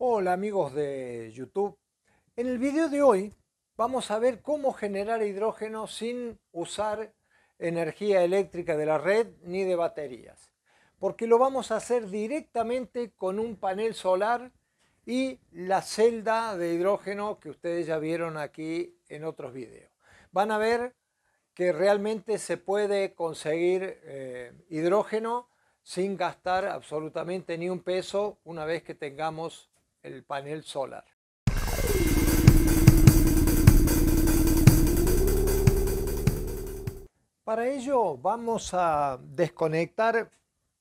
Hola amigos de YouTube. En el video de hoy vamos a ver cómo generar hidrógeno sin usar energía eléctrica de la red ni de baterías. Porque lo vamos a hacer directamente con un panel solar y la celda de hidrógeno que ustedes ya vieron aquí en otros videos. Van a ver que realmente se puede conseguir eh, hidrógeno sin gastar absolutamente ni un peso una vez que tengamos el panel solar. Para ello vamos a desconectar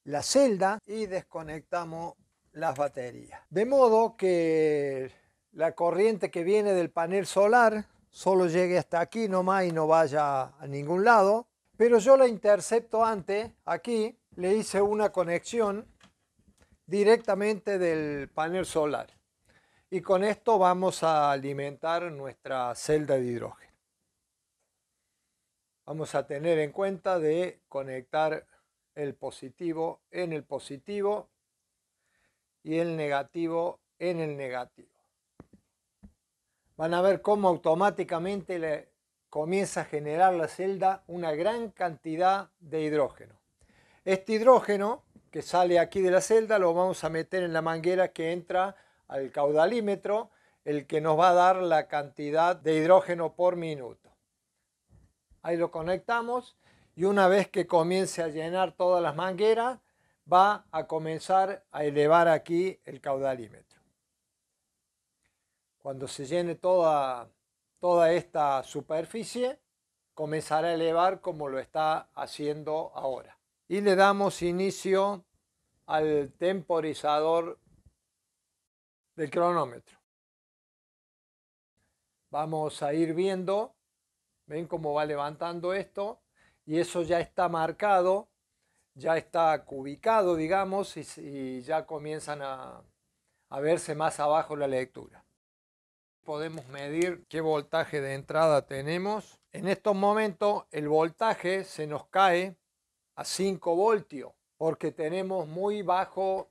la celda y desconectamos las baterías. De modo que la corriente que viene del panel solar solo llegue hasta aquí nomás y no vaya a ningún lado. Pero yo la intercepto antes, aquí, le hice una conexión directamente del panel solar. Y con esto vamos a alimentar nuestra celda de hidrógeno. Vamos a tener en cuenta de conectar el positivo en el positivo y el negativo en el negativo. Van a ver cómo automáticamente le comienza a generar la celda una gran cantidad de hidrógeno. Este hidrógeno que sale aquí de la celda lo vamos a meter en la manguera que entra al caudalímetro, el que nos va a dar la cantidad de hidrógeno por minuto. Ahí lo conectamos y una vez que comience a llenar todas las mangueras, va a comenzar a elevar aquí el caudalímetro. Cuando se llene toda, toda esta superficie, comenzará a elevar como lo está haciendo ahora y le damos inicio al temporizador del cronómetro. Vamos a ir viendo, ven cómo va levantando esto y eso ya está marcado, ya está cubicado, digamos, y, ya comienzan a, a verse más abajo la lectura. Podemos medir qué voltaje de entrada tenemos. En estos momentos el voltaje se nos cae a 5 voltios, porque tenemos muy bajo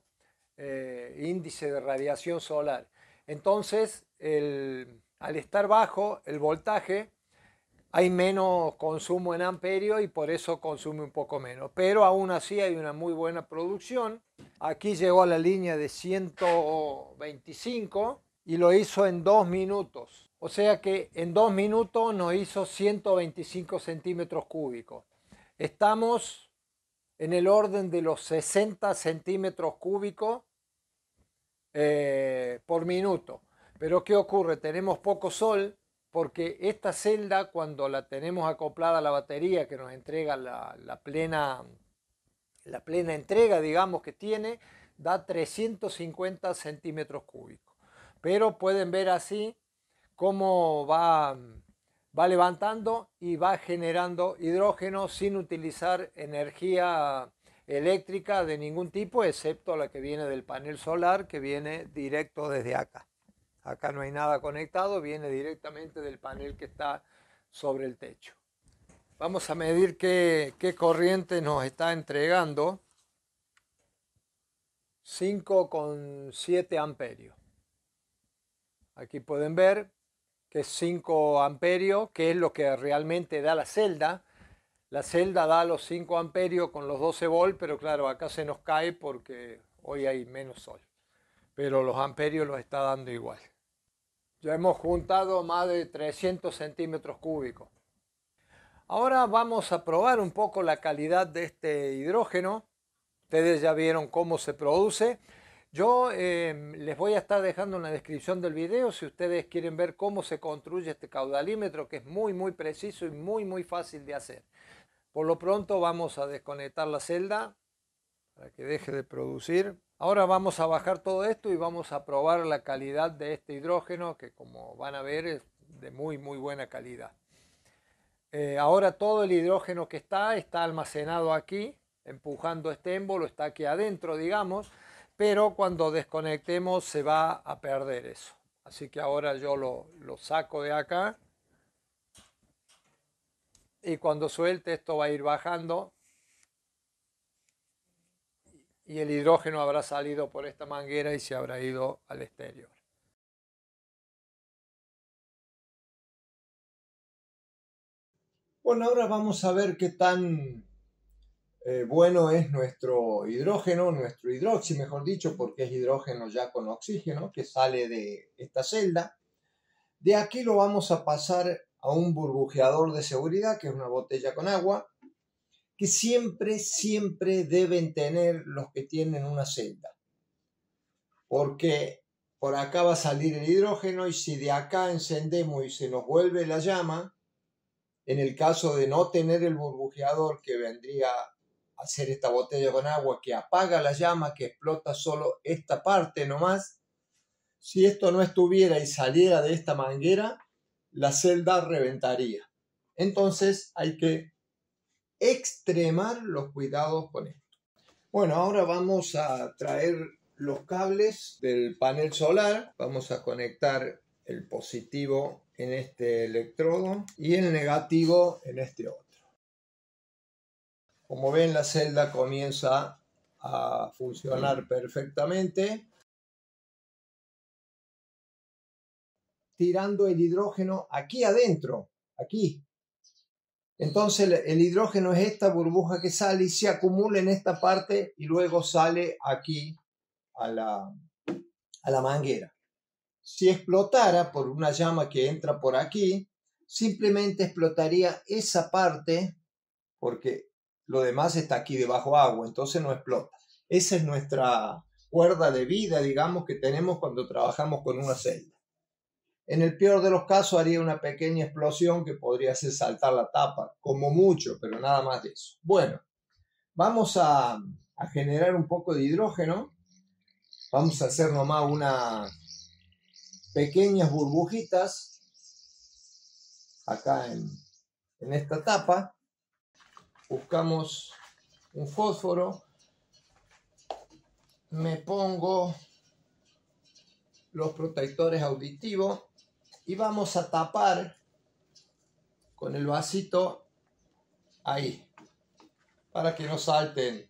eh, índice de radiación solar. Entonces, al estar bajo el voltaje, hay menos consumo en amperio y por eso consume un poco menos. Pero aún así hay una muy buena producción. Aquí llegó a la línea de 125 y lo hizo en 2 minutos. O sea que en dos minutos nos hizo 125 centímetros cúbicos. Estamos en el orden de los 60 centímetros cúbicos eh, por minuto. Pero ¿qué ocurre? Tenemos poco sol porque esta celda cuando la tenemos acoplada a la batería que nos entrega la, plena, la plena entrega, digamos, que tiene, da 350 centímetros cúbicos. Pero pueden ver así cómo va va levantando y va generando hidrógeno sin utilizar energía eléctrica de ningún tipo, excepto la que viene del panel solar, que viene directo desde acá. Acá no hay nada conectado, viene directamente del panel que está sobre el techo. Vamos a medir qué, corriente nos está entregando. 5,7 amperios. Aquí pueden ver que es 5 amperios, que es lo que realmente da la celda. La celda da los 5 amperios con los 12 volts, pero claro, acá se nos cae porque hoy hay menos sol. Pero los amperios los está dando igual. Ya hemos juntado más de 300 centímetros cúbicos. Ahora vamos a probar un poco la calidad de este hidrógeno. Ustedes ya vieron cómo se produce. Yo em, les voy a estar dejando en la descripción del video si ustedes quieren ver cómo se construye este caudalímetro que es muy muy preciso y muy muy fácil de hacer. Por lo pronto vamos a desconectar la celda para que deje de producir. Ahora vamos a bajar todo esto y vamos a probar la calidad de este hidrógeno que como van a ver es de muy muy buena calidad. Eh, ahora todo el hidrógeno que está está almacenado aquí empujando este émbolo, está aquí adentro digamos pero cuando desconectemos se va a perder eso. Así que ahora yo lo, saco de acá y cuando suelte esto va a ir bajando y el hidrógeno habrá salido por esta manguera y se habrá ido al exterior. Bueno, ahora vamos a ver qué tan eh, bueno es nuestro hidrógeno, nuestro hidroxi, mejor dicho, porque es hidrógeno ya con oxígeno que sale de esta celda. De aquí lo vamos a pasar a un burbujeador de seguridad, que es una botella con agua, que siempre, siempre deben tener los que tienen una celda. Porque por acá va a salir el hidrógeno y si de acá encendemos y se nos vuelve la llama, en el caso de no tener el burbujeador que vendría hacer esta botella con agua que apaga la llama, que explota solo esta parte nomás. Si esto no estuviera y saliera de esta manguera, la celda reventaría. Entonces hay que extremar los cuidados con esto. Bueno, ahora vamos a traer los cables del panel solar. Vamos a conectar el positivo en este electrodo y el negativo en este otro. Como ven, la celda comienza a funcionar perfectamente. Tirando el hidrógeno aquí adentro, aquí. Entonces el hidrógeno es esta burbuja que sale y se acumula en esta parte y luego sale aquí a la, a la manguera. Si explotara por una llama que entra por aquí, simplemente explotaría esa parte porque lo demás está aquí debajo agua, entonces no explota. Esa es nuestra cuerda de vida, digamos, que tenemos cuando trabajamos con una celda. En el peor de los casos haría una pequeña explosión que podría hacer saltar la tapa, como mucho, pero nada más de eso. Bueno, vamos a, generar un poco de hidrógeno. Vamos a hacer nomás unas pequeñas burbujitas acá en, en esta tapa buscamos un fósforo, me pongo los protectores auditivos y vamos a tapar con el vasito ahí para que no salten.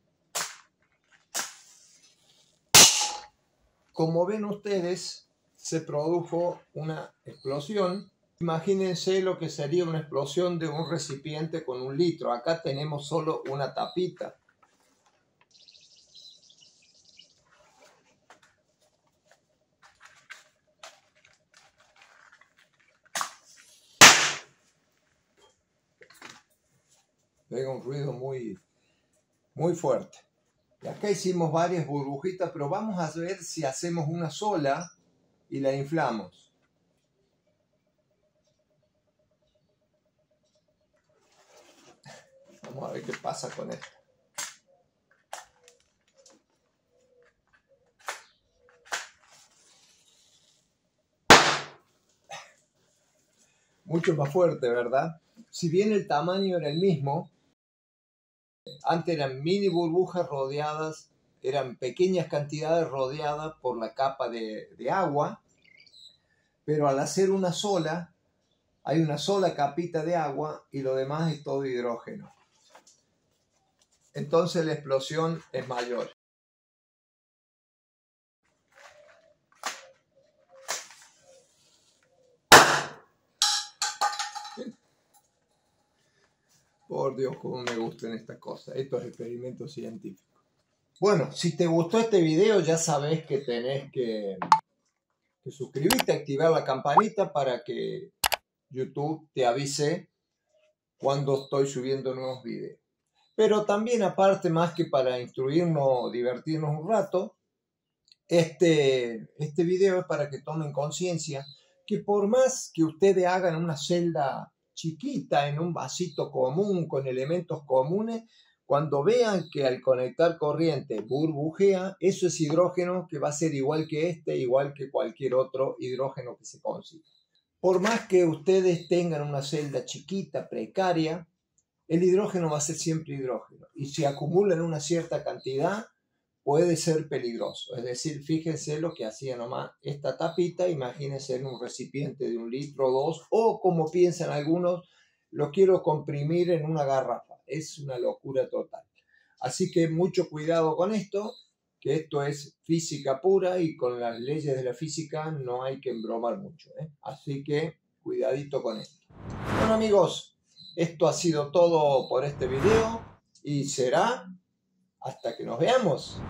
Como ven ustedes, se produjo una explosión Imagínense lo que sería una explosión de un recipiente con un litro. Acá tenemos solo una tapita. Pega un ruido muy, muy fuerte. Y acá hicimos varias burbujitas, pero vamos a ver si hacemos una sola y la inflamos. Vamos a ver qué pasa con esto. Mucho más fuerte, ¿verdad? Si bien el tamaño era el mismo, antes eran mini burbujas rodeadas, eran pequeñas cantidades rodeadas por la capa de, de agua, pero al hacer una sola, hay una sola capita de agua y lo demás es todo hidrógeno entonces la explosión es mayor. Por Dios, cómo me gustan estas cosas, estos experimentos científicos. Bueno, si te gustó este video ya sabes que tenés que, que suscribirte, activar la campanita para que YouTube te avise cuando estoy subiendo nuevos videos. Pero también aparte, más que para instruirnos, divertirnos un rato, este, este video es para que tomen conciencia que por más que ustedes hagan una celda chiquita en un vasito común con elementos comunes, cuando vean que al conectar corriente burbujea, eso es hidrógeno que va a ser igual que este, igual que cualquier otro hidrógeno que se consiga. Por más que ustedes tengan una celda chiquita, precaria, el hidrógeno va a ser siempre hidrógeno. Y si acumula en una cierta cantidad, puede ser peligroso. Es decir, fíjense lo que hacía nomás esta tapita, imagínense en un recipiente de un litro o dos, o como piensan algunos, lo quiero comprimir en una garrafa. Es una locura total. Así que mucho cuidado con esto, que esto es física pura y con las leyes de la física no hay que embromar mucho. ¿eh? Así que cuidadito con esto. Bueno amigos, esto ha sido todo por este video y será hasta que nos veamos.